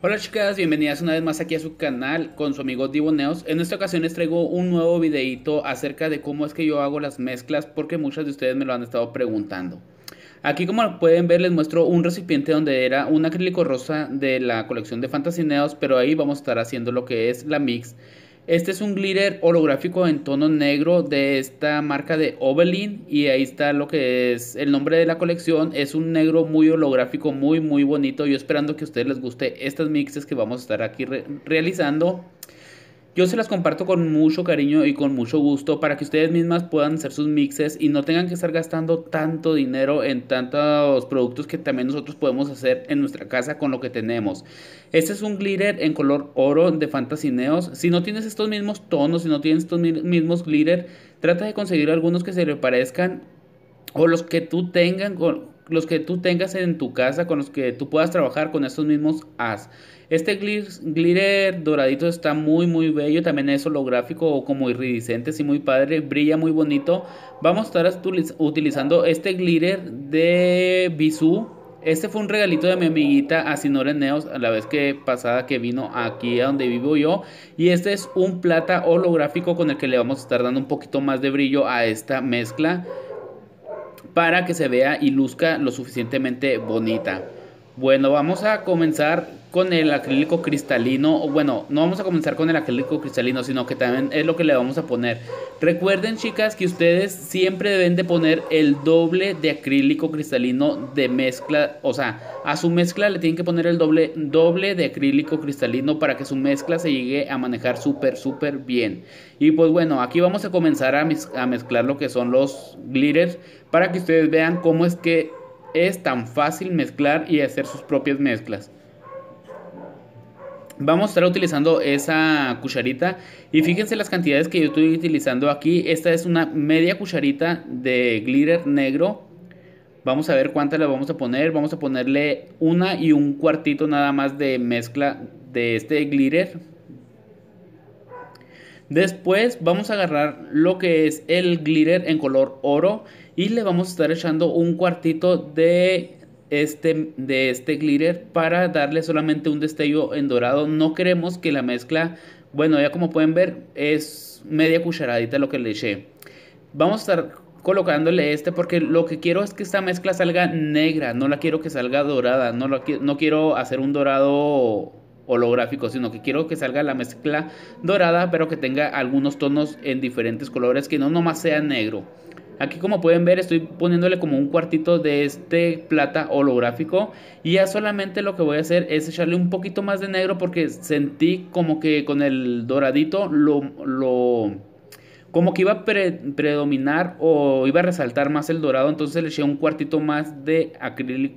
Hola chicas, bienvenidas una vez más aquí a su canal con su amigo Diboneos. En esta ocasión les traigo un nuevo videito acerca de cómo es que yo hago las mezclas porque muchas de ustedes me lo han estado preguntando. Aquí como pueden ver les muestro un recipiente donde era un acrílico rosa de la colección de Fantasy Neos, pero ahí vamos a estar haciendo lo que es la mix este es un glitter holográfico en tono negro de esta marca de Oberlin y ahí está lo que es el nombre de la colección. Es un negro muy holográfico, muy muy bonito. Yo esperando que a ustedes les guste estas mixes que vamos a estar aquí realizando. Yo se las comparto con mucho cariño y con mucho gusto para que ustedes mismas puedan hacer sus mixes y no tengan que estar gastando tanto dinero en tantos productos que también nosotros podemos hacer en nuestra casa con lo que tenemos. Este es un glitter en color oro de Fantasineos. Si no tienes estos mismos tonos, si no tienes estos mismos glitter, trata de conseguir algunos que se le parezcan o los que tú tengan con los que tú tengas en tu casa, con los que tú puedas trabajar con estos mismos as Este glitter doradito está muy muy bello, también es holográfico o como iridiscente, sí muy padre, brilla muy bonito. Vamos a estar utilizando este glitter de Bisú. Este fue un regalito de mi amiguita Asinora Neos a la vez que pasada que vino aquí a donde vivo yo. Y este es un plata holográfico con el que le vamos a estar dando un poquito más de brillo a esta mezcla para que se vea y luzca lo suficientemente bonita. Bueno, vamos a comenzar con el acrílico cristalino, o bueno, no vamos a comenzar con el acrílico cristalino, sino que también es lo que le vamos a poner. Recuerden chicas que ustedes siempre deben de poner el doble de acrílico cristalino de mezcla, o sea, a su mezcla le tienen que poner el doble, doble de acrílico cristalino para que su mezcla se llegue a manejar súper, súper bien. Y pues bueno, aquí vamos a comenzar a, a mezclar lo que son los glitters para que ustedes vean cómo es que es tan fácil mezclar y hacer sus propias mezclas. Vamos a estar utilizando esa cucharita y fíjense las cantidades que yo estoy utilizando aquí. Esta es una media cucharita de glitter negro. Vamos a ver cuánta le vamos a poner. Vamos a ponerle una y un cuartito nada más de mezcla de este glitter. Después vamos a agarrar lo que es el glitter en color oro y le vamos a estar echando un cuartito de este, de este glitter para darle solamente un destello en dorado. No queremos que la mezcla, bueno, ya como pueden ver, es media cucharadita lo que le eché. Vamos a estar colocándole este porque lo que quiero es que esta mezcla salga negra, no la quiero que salga dorada, no, no quiero hacer un dorado holográfico, sino que quiero que salga la mezcla dorada, pero que tenga algunos tonos en diferentes colores, que no nomás sea negro. Aquí como pueden ver estoy poniéndole como un cuartito de este plata holográfico y ya solamente lo que voy a hacer es echarle un poquito más de negro porque sentí como que con el doradito lo, como que iba a predominar o iba a resaltar más el dorado, entonces le eché un cuartito más de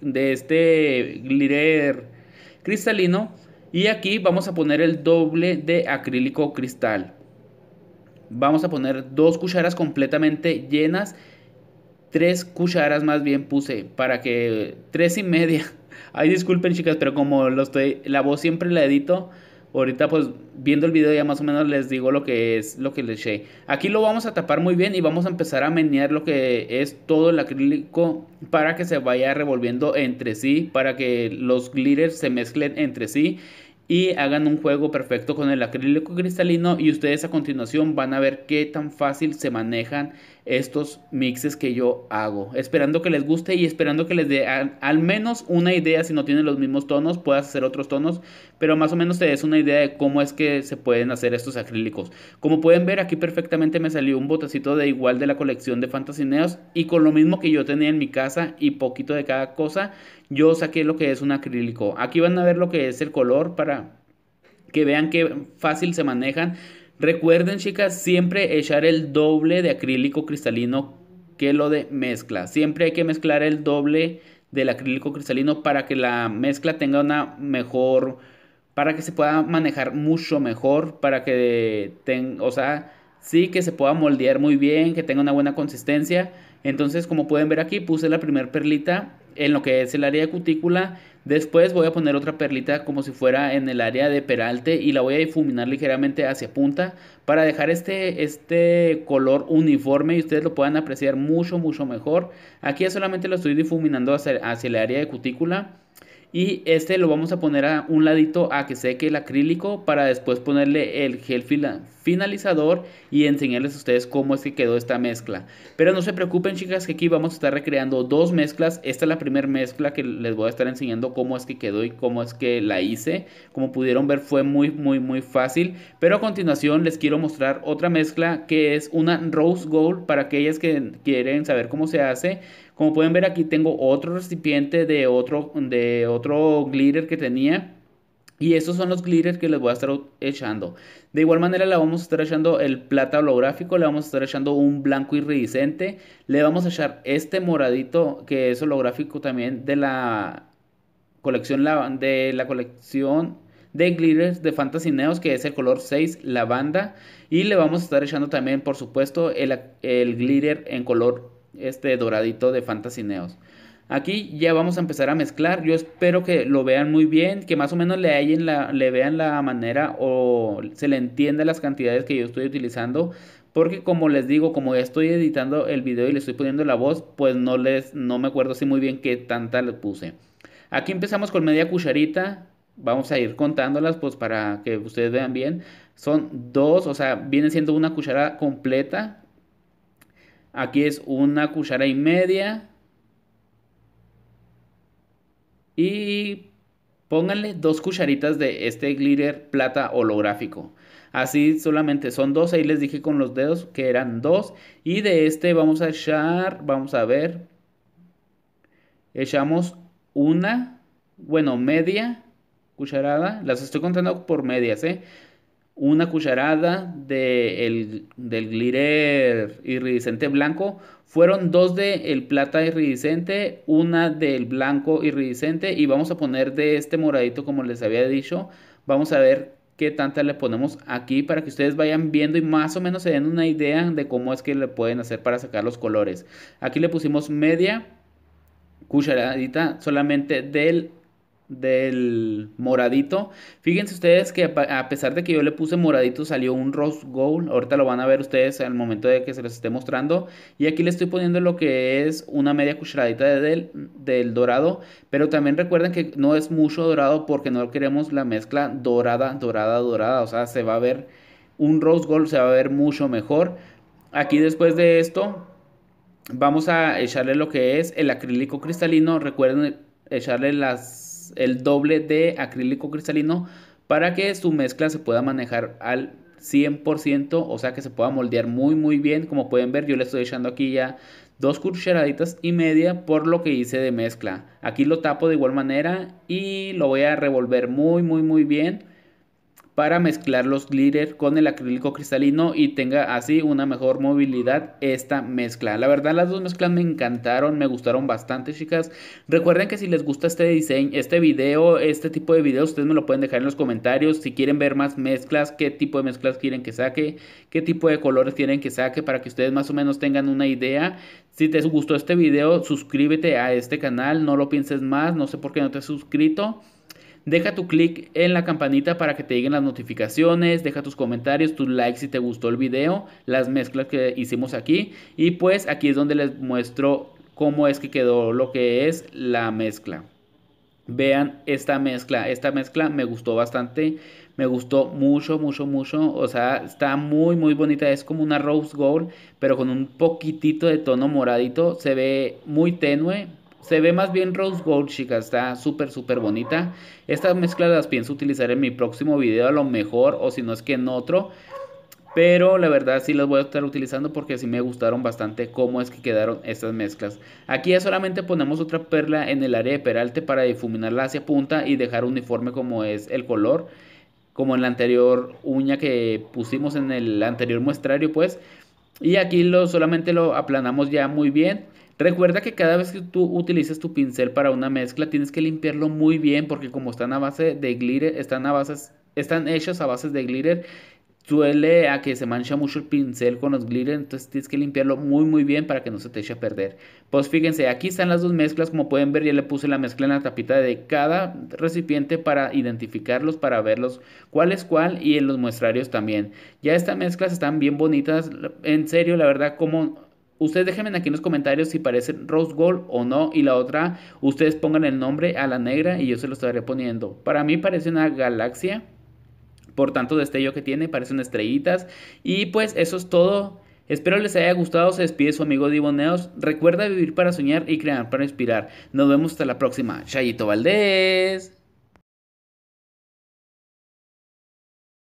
de este glitter cristalino y aquí vamos a poner el doble de acrílico cristal vamos a poner dos cucharas completamente llenas, tres cucharas más bien puse para que tres y media. Ay, disculpen chicas, pero como lo estoy, la voz siempre la edito. Ahorita pues viendo el video ya más o menos les digo lo que es lo que le eché. Aquí lo vamos a tapar muy bien y vamos a empezar a menear lo que es todo el acrílico para que se vaya revolviendo entre sí, para que los glitters se mezclen entre sí y hagan un juego perfecto con el acrílico cristalino y ustedes a continuación van a ver qué tan fácil se manejan estos mixes que yo hago. Esperando que les guste y esperando que les dé al, menos una idea si no tienen los mismos tonos, puedas hacer otros tonos, pero más o menos te des una idea de cómo es que se pueden hacer estos acrílicos. Como pueden ver aquí perfectamente me salió un botecito de igual de la colección de Fantasineos y con lo mismo que yo tenía en mi casa y poquito de cada cosa, yo saqué lo que es un acrílico. Aquí van a ver lo que es el color para que vean qué fácil se manejan. Recuerden chicas siempre echar el doble de acrílico cristalino que lo de mezcla. Siempre hay que mezclar el doble del acrílico cristalino para que la mezcla tenga una mejor para que se pueda manejar mucho mejor, para que tenga, o sea, sí que se pueda moldear muy bien, que tenga una buena consistencia. Entonces, como pueden ver aquí, puse la primera perlita en lo que es el área de cutícula. Después voy a poner otra perlita como si fuera en el área de peralte y la voy a difuminar ligeramente hacia punta para dejar este, este color uniforme y ustedes lo puedan apreciar mucho, mucho mejor. Aquí solamente lo estoy difuminando hacia, hacia el área de cutícula y este lo vamos a poner a un ladito a que seque el acrílico para después ponerle el gel fila, finalizador y enseñarles a ustedes cómo es que quedó esta mezcla. Pero no se preocupen chicas que aquí vamos a estar recreando dos mezclas. Esta es la primera mezcla que les voy a estar enseñando cómo es que quedó y cómo es que la hice. Como pudieron ver fue muy muy muy fácil. Pero a continuación les quiero mostrar otra mezcla que es una rose gold para aquellas que quieren saber cómo se hace. Como pueden ver aquí tengo otro recipiente de otro, de otro glitter que tenía y estos son los glitters que les voy a estar echando. De igual manera le vamos a estar echando el plata holográfico, le vamos a estar echando un blanco iridiscente, le vamos a echar este moradito que es holográfico también de la colección de la colección de glitters de Fantasy Neos que es el color 6 lavanda y le vamos a estar echando también por supuesto el, glitter en color este doradito de Fantasy Neos. Aquí ya vamos a empezar a mezclar. Yo espero que lo vean muy bien, que más o menos le, le vean la manera o se le entienda las cantidades que yo estoy utilizando. Porque como les digo, como ya estoy editando el video y le estoy poniendo la voz, pues no, les, no me acuerdo así muy bien qué tanta le puse. Aquí empezamos con media cucharita. Vamos a ir contándolas pues para que ustedes vean bien. Son dos, o sea, viene siendo una cuchara completa. Aquí es una cuchara y media y pónganle dos cucharitas de este glitter plata holográfico. Así solamente son dos, ahí les dije con los dedos que eran dos. Y de este vamos a echar, vamos a ver, echamos una, bueno, media cucharada. Las estoy contando por medias, ¿eh? una cucharada de el, del glitter iridiscente blanco, fueron dos del el plata iridiscente, una del blanco iridiscente y vamos a poner de este moradito como les había dicho, vamos a ver qué tanta le ponemos aquí para que ustedes vayan viendo y más o menos se den una idea de cómo es que le pueden hacer para sacar los colores. Aquí le pusimos media cucharadita solamente del del moradito. Fíjense ustedes que a pesar de que yo le puse moradito salió un rose gold. Ahorita lo van a ver ustedes al momento de que se les esté mostrando. Y aquí le estoy poniendo lo que es una media cucharadita de del, del dorado. Pero también recuerden que no es mucho dorado porque no queremos la mezcla dorada, dorada, dorada. O sea, se va a ver un rose gold, se va a ver mucho mejor. Aquí después de esto vamos a echarle lo que es el acrílico cristalino. Recuerden echarle las el doble de acrílico cristalino para que su mezcla se pueda manejar al 100%, o sea que se pueda moldear muy muy bien, como pueden ver yo le estoy echando aquí ya dos cucharaditas y media por lo que hice de mezcla, aquí lo tapo de igual manera y lo voy a revolver muy muy muy bien para mezclar los glitter con el acrílico cristalino y tenga así una mejor movilidad esta mezcla. La verdad las dos mezclas me encantaron, me gustaron bastante chicas. Recuerden que si les gusta este diseño, este video, este tipo de videos, ustedes me lo pueden dejar en los comentarios. Si quieren ver más mezclas, qué tipo de mezclas quieren que saque, qué tipo de colores quieren que saque para que ustedes más o menos tengan una idea. Si te gustó este video, suscríbete a este canal, no lo pienses más, no sé por qué no te has suscrito. Deja tu clic en la campanita para que te lleguen las notificaciones, deja tus comentarios, tus likes si te gustó el video, las mezclas que hicimos aquí y pues aquí es donde les muestro cómo es que quedó lo que es la mezcla. Vean esta mezcla, esta mezcla me gustó bastante, me gustó mucho, mucho, mucho, o sea, está muy, muy bonita, es como una rose gold, pero con un poquitito de tono moradito, se ve muy tenue, se ve más bien rose gold, chica. Está súper, súper bonita. Estas mezclas las pienso utilizar en mi próximo video a lo mejor. O si no es que en otro. Pero la verdad sí las voy a estar utilizando porque sí me gustaron bastante cómo es que quedaron estas mezclas. Aquí ya solamente ponemos otra perla en el área de peralte para difuminarla hacia punta y dejar uniforme como es el color. Como en la anterior uña que pusimos en el anterior muestrario pues. Y aquí lo, solamente lo aplanamos ya muy bien. Recuerda que cada vez que tú utilices tu pincel para una mezcla tienes que limpiarlo muy bien porque como están a base de glitter, están a bases, están hechos a bases de glitter, suele a que se mancha mucho el pincel con los glitter, entonces tienes que limpiarlo muy muy bien para que no se te eche a perder. Pues fíjense, aquí están las dos mezclas, como pueden ver ya le puse la mezcla en la tapita de cada recipiente para identificarlos, para verlos cuál es cuál y en los muestrarios también. Ya estas mezclas están bien bonitas, en serio, la verdad como Ustedes déjenme aquí en los comentarios si parece Rose Gold o no. Y la otra, ustedes pongan el nombre a la negra y yo se lo estaré poniendo. Para mí parece una galaxia. Por tanto destello que tiene, parecen estrellitas. Y pues eso es todo. Espero les haya gustado. Se despide su amigo Diboneos. Recuerda vivir para soñar y crear para inspirar. Nos vemos hasta la próxima. Chayito Valdés.